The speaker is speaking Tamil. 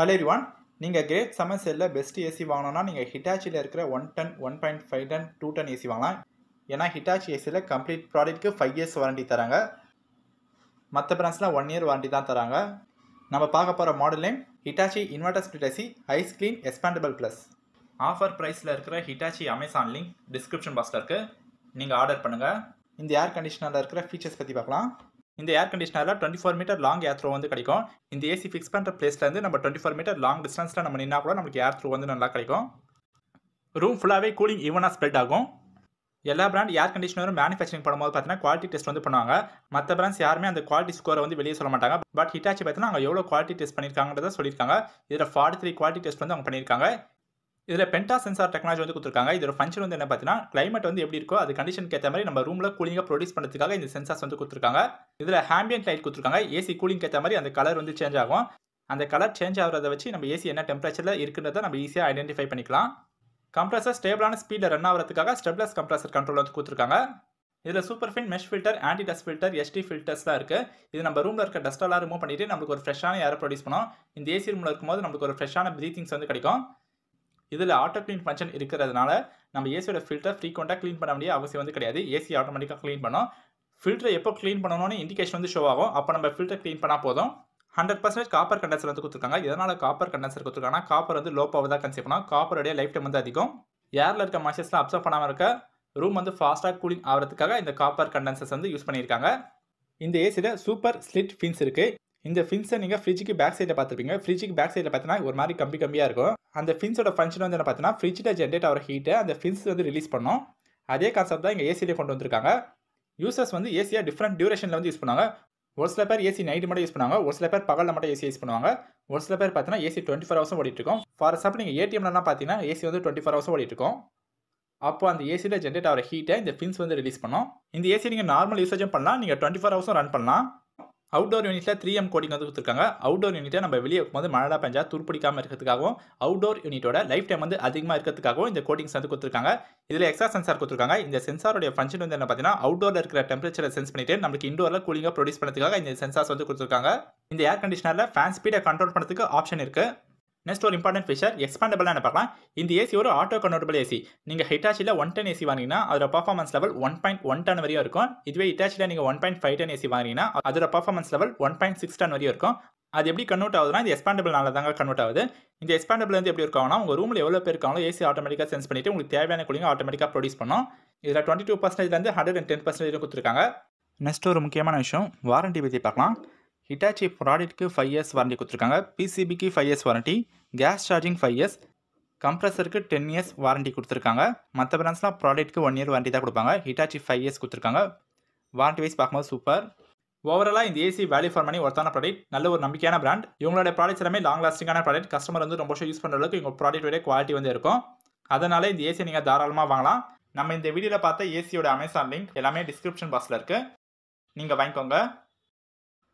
ஹலோ ரிவான் நீங்கள் கிரேட் சம்மர் செல்லில் பெஸ்ட் ஏசி வாங்கணும்னா நீங்கள் ஹிட்டாச்சியில் இருக்கிற one ton one point five ton two ton AC வாங்கலாம் ஏன்னா ஹிட்டாச்சி ஏசியில் கம்ப்ளீட் ப்ராடக்ட்க்கு ஃபைவ் இயர்ஸ் வாரண்டி தராங்க மற்ற பிராண்ட்ஸில் ஒன் இயர் வாரண்டி தான் தராங்க நம்ம பார்க்க போகிற model name Hitachi inverter split AC ice clean expandable plus offer ப்ரைஸில் இருக்கிற ஹிட்டாச்சி அமேசான் லிங்க் டிஸ்கிரிப்ஷன் பாக்ஸில் இருக்குது நீங்கள் ஆர்டர் பண்ணுங்கள் இந்த ஏர் கண்டிஷனரில் இருக்கிற ஃபீச்சர்ஸ் பற்றி பார்க்கலாம் இந்த ஏர் கண்டிஷனரில் twenty four meter long air throw வந்து கிடைக்கும் இந்த ஏசி ஃபிக்ஸ் பண்ணுற பிளேஸ்லேருந்து நம்ம டுவெண்ட்டி ஃபோர் மீட்டர் லாங் டிஸ்டன்ஸில் நம்ம நின்னா கூட நமக்கு ஏர் த்ரோ வந்து நல்லா கிடைக்கும் ரூம் ஃபுல்லாகவே கூலிங் ஈவனாக ஸ்ப்ரெட் ஆகும் எல்லா பிராண்ட் ஏர் கண்டிஷனரும் மேனுஃபேக்சரிங் பண்ணும்போது பார்த்தீங்கன்னா குவாலிட்டி டெஸ்ட் வந்து பண்ணுவாங்க மற்ற பிராண்ட்ஸ் யாருமே அந்த குவாலிட்டி ஸ்கோரை வந்து வெளியே சொல்ல மாட்டாங்க பட் ஹிட்டாச்சி பார்த்தீங்கன்னா அவங்க எவ்வளோ குவாலிட்டி டெஸ்ட் பண்ணியிருக்காங்கன்றத சொல்லியிருக்காங்க இதில் ஃபார்ட்டி த்ரீ குவாலிட்டி டெஸ்ட் வந்து அவங்க பண்ணியிருக்காங்க இதில் பென்டா சென்சார் டெக்னாலஜி வந்து கொடுத்துருக்காங்க இதோட ஃபங்க்ஷன் வந்து என்ன பார்த்தீங்கன்னா கிளைமேட் வந்து எப்படி இருக்கோ அது கண்டிஷனுக்கு ஏற்ற மாதிரி நம்ம ரூமில் கூலிங்காக ப்ரொடியூஸ் பண்ணுறதுக்காக இந்த சென்சார்ஸ் வந்து கொடுத்துருக்காங்க இதில் ஹேம்பியன் லைட் கொடுத்துருக்காங்க ஏசி கூலிங் ஏற்ற மாதிரி அந்த கலர் வந்து சேஞ்ச் ஆகும் அந்த கலர் சேஞ்ச் ஆகிறத வச்சு நம்ம ஏசி என்ன டெம்பரேச்சரில் இருக்குன்றதை நம்ம ஈஸியாக ஐடென்டிஃபை பண்ணிக்கலாம் கம்ப்ரஸர் ஸ்டேபிளான ஸ்பீடில் ரன் ஆகிறதுக்காக ஸ்டெப்லெஸ் கம்ப்ரஸர் கண்ட்ரோல் வந்து கொடுத்துருக்காங்க இதில் super fin mesh filter anti dust filter SD ஃபில்டர்ஸ்லாம் இருக்குது இது நம்ம ரூமில் இருக்க டஸ்ட்டெல்லாம் ரிமூவ் பண்ணிவிட்டு நம்மளுக்கு ஒரு ஃப்ரெஷ்ஷான ஏர் ப்ரொடியூஸ் பண்ணோம் இந்த ஏசி ரூமில் இருக்கும்போது நம்மளுக்கு ஒரு ஃப்ரெஷ்ஷான ப்ரீத்திங்ஸ் வந்து கிடைக்கும் இதில் ஆட்டோ க்ளீன் ஃபங்க்ஷன் இருக்கிறதுனால நம்ம ஏசியோட ஃபில்டர் ஃப்ரீக்வெண்ட்டாக க்ளீன் பண்ண வேண்டிய அவசியம் வந்து கிடையாது ஏசி ஆட்டோமேட்டிக்காக க்ளீன் பண்ணோம் ஃபில்டரை எப்போ க்ளீன் பண்ணணும்னு இண்டிகேஷன் வந்து ஷோ ஆகும் அப்போ நம்ம ஃபில்டர் க்ளீன் பண்ணால் போதும் ஹண்ட்ரட் பர்சன்டேஜ் காப்பர் கண்டென்சர் வந்து கொடுத்துருக்காங்க இதனால் காப்பர் கண்டென்சர் கொடுத்துருக்காங்கன்னா காப்பர் வந்து லோ பவர் தான் கன்சியூ பண்ணால் காப்பருடைய லைஃப் டைம் வந்து அதிகம் ஏரில் இருக்க மாய்ச்சர்ஸ்லாம் அப்சர்வ் பண்ணாமல் இருக்க ரூம் வந்து ஃபாஸ்ட்டாக கூலிங் ஆகிறதுக்காக இந்த காப்பர் கண்டென்சர்ஸ் வந்து யூஸ் பண்ணியிருக்காங்க இந்த ஏசியில் சூப்பர் ஸ்லிட் ஃபின்ஸ் இருக்குது இந்த ஃபின்ஸை நீங்கள் ஃப்ரிட்ஜுக்கு பேக் சைடில் பார்த்துருப்பீங்க ஃப்ரிட்ஜுக்கு பேக் சைடில் பார்த்தீங்கன்னா ஒரு மாதிரி கம்பி கம்மியாக இருக்கும் அந்த ஃபின்ஸோட ஃபங்க்ஷன் வந்து என்ன பார்த்தீங்கன்னா ஃப்ரிட்ஜில் ஜென்ரேட் ஆகிற ஹீட்டை அந்த ஃபின்ஸ் வந்து ரிலீஸ் பண்ணோம் அதே கான்செப்ட் தான் இங்கே ஏசியிலே கொண்டு வந்திருக்காங்க யூசர்ஸ் வந்து ஏசியாக டிஃப்ரெண்ட் டியூரேஷனில் வந்து யூஸ் பண்ணுவாங்க ஒரு சில பேர் ஏசி நைட்டு மட்டும் யூஸ் பண்ணுவாங்க ஒரு சில பேர் பகலில் மட்டும் ஏசி யூஸ் பண்ணுவாங்க ஒரு சில பேர் பார்த்தீங்கன்னா ஏசி டுவெண்ட்டி ஃபோர் ஹவர்ஸும் ஓடிட்டு ஃபார் எக்ஸாம்பிள் நீங்கள் ஏடிஎம்லாம் பார்த்தீங்கன்னா ஏசி வந்து டுவெண்ட்டி ஃபோர் ஹவர்ஸும் ஓடிட்டுருக்கும் அப்போ அந்த ஏசியில் ஜென்ரேட் ஆகிற ஹீட்டை இந்த ஃபின்ஸ் வந்து ரிலீஸ் பண்ணோம் இந்த ஏசி நீங்கள் நார்மல் யூசேஜும் பண்ணலாம் நீங்கள் டுவெண்ட்டி ஃபோர் ஹவர்ஸும் ரன் பண்ணலாம் அவுடோர் யூனிட்டில் த்ரீ எம் கோடிங் வந்து கொடுத்துருக்காங்க அவுடோர் யூனிட்டை நம்ம வெளியே வந்து மழை பெஞ்சா துருப்பிடிக்காமல் இருக்கிறதுக்காகவும் அவுடோர் யூனிட்டோட லைஃப் டைம் வந்து அதிகமாக இருக்கிறதுக்காகவும் இந்த கோடிங்ஸ் வந்து கொடுத்துருக்காங்க இதில் எக்ஸ்ட்ரா சென்சார் கொடுத்துருக்காங்க இந்த சென்சாரோடைய ஃபங்க்ஷன் வந்து என்ன பார்த்தீங்கன்னா அவுட்டோரில் இருக்கிற டெம்பரேச்சரை சென்ஸ் பண்ணிட்டு நம்மளுக்கு இண்டோரில் கூலிங்காக ப்ரொடியூஸ் பண்ணுறதுக்காக இந்த சென்சார்ஸ் வந்து கொடுத்துருக்காங்க இந்த ஏர் கண்டிஷனரில் ஃபேன் ஸ்பீடை கண்ட்ரோல் பண்ணுறதுக்கு ஆப்ஷன் இருக்குது நெக்ஸ்ட் ஒரு இம்பார்ட்டன்ட் ஃபீச்சர் எக்ஸ்பேண்டபிளான பார்க்கலாம் இந்த ஏசி ஒரு ஆட்டோ கன்வெர்டபிள் ஏசி நீங்கள் ஹிட்டாச்சியில் ஒன் டென் ஏசி வாங்கினீங்கன்னா அதோட performance level one point one ton வரையும் இருக்கும் இதுவே ஹிட்டாச்சியில் நீங்கள் one point five ton AC வாங்கினீங்கன்னா அதோட performance level one point six ton வரையும் இருக்கும் அது எப்படி கன்வெர்ட் ஆகுதுன்னா இது எக்ஸ்பாண்டபிள்னால தாங்க கன்வெர்ட் ஆகுது இந்த எஸ்பாண்டபிள் வந்து எப்படி இருக்காங்கன்னா உங்கள் ரூமில் எவ்வளோ பேர் இருக்காங்களோ ஏசி ஆட்டோமேட்டிக்காக சென்ஸ் பண்ணிவிட்டு உங்களுக்கு தேவையான கூலிங் ஆட்டோமேட்டிக்காக ப்ரொடியூஸ் பண்ணோம் இதில் டுவெண்ட்டி டூ பர்சன்டேஜ்லேருந்து ஹண்ட்ரட் அண்ட் டென் பர்சன்டேஜ் கொடுத்துருக்காங்க நெக்ஸ்ட் ஒரு முக்கியமான விஷயம் வாரண்ட்டி பற்றி பார்க்கலாம் ஹிட்டாச்சி ப்ராடக்ட்டுக்கு ஃபைவ் இயர்ஸ் வாரண்டி கொடுத்துருக்காங்க பிசிபிக்கு five years warranty gas charging five years கம்ப்ரஸருக்கு டென் இயர்ஸ் வாரண்டி கொடுத்துருக்காங்க மற்ற பிராண்ட்ஸ்லாம் ப்ராடக்ட்டுக்கு ஒன் இயர் வாரண்டி தான் கொடுப்பாங்க ஹிட்டாச்சி ஃபைவ் இயர்ஸ் கொடுத்துருக்காங்க வாரண்டி வைஸ் பார்க்கும்போது சூப்பர் ஓவராலாக இந்த ஏசி வேல்யூ ஃபார் மணி ஒருத்தான ப்ராடக்ட் நல்ல ஒரு நம்பிக்கையான பிராண்ட் இவங்களோட ப்ராடக்ட்ஸ் எல்லாமே லாங் லாஸ்டிங்கான ப்ராடக்ட் கஸ்டமர் வந்து ரொம்ப யூஸ் பண்ணுற அளவுக்கு உங்கள் ப்ராடக்ட்டோட குவாலிட்டி வந்து இருக்கும் அதனால இந்த ஏசியை நீங்கள் தாராளமாக வாங்கலாம் நம்ம இந்த வீடியோவில் பார்த்த ஏசியோட அமேசான் லிங்க் எல்லாமே டிஸ்கிரிப்ஷன் பாக்ஸில் இருக்குது நீங்கள் வாங்கிக்கோங்க